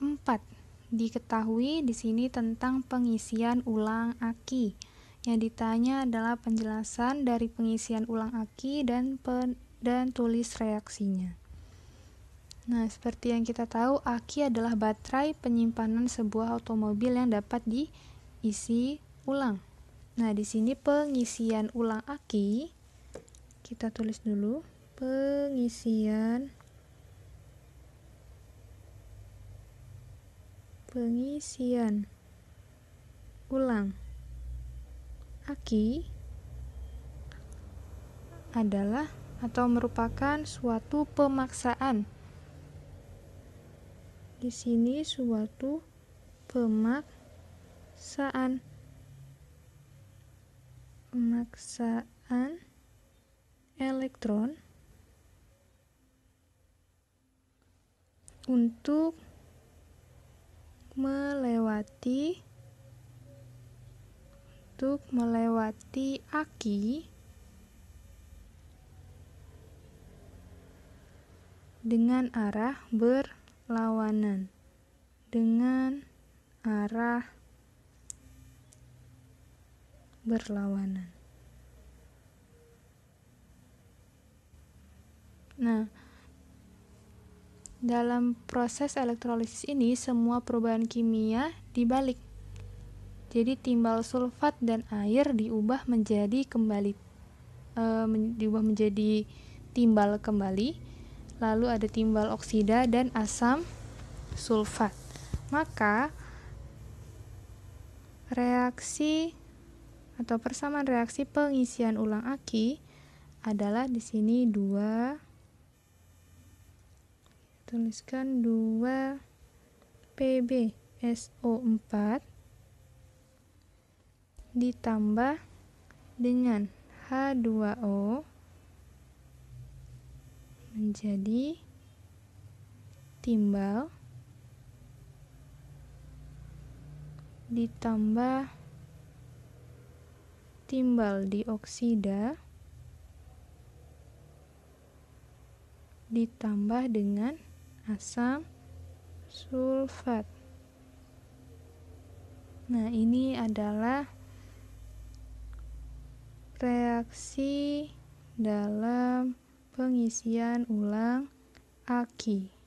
keempat, diketahui di sini tentang pengisian ulang aki. Yang ditanya adalah penjelasan dari pengisian ulang aki dan pen, dan tulis reaksinya. Nah, seperti yang kita tahu, aki adalah baterai penyimpanan sebuah otomobil yang dapat diisi ulang. Nah, di sini pengisian ulang aki kita tulis dulu pengisian pengisian ulang aki adalah atau merupakan suatu pemaksaan di sini suatu pemaksaan pemaksaan elektron untuk melewati untuk melewati aki dengan arah berlawanan dengan arah berlawanan. Nah, dalam proses elektrolisis ini, semua perubahan kimia dibalik. Jadi timbal sulfat dan air diubah menjadi kembali e, men, diubah menjadi timbal kembali. Lalu ada timbal oksida dan asam sulfat. Maka reaksi atau persamaan reaksi pengisian ulang aki adalah di sini 2 tuliskan 2 PB SO4 ditambah dengan H2O menjadi timbal ditambah timbal dioksida ditambah dengan asam sulfat. Nah, ini adalah reaksi dalam pengisian ulang aki.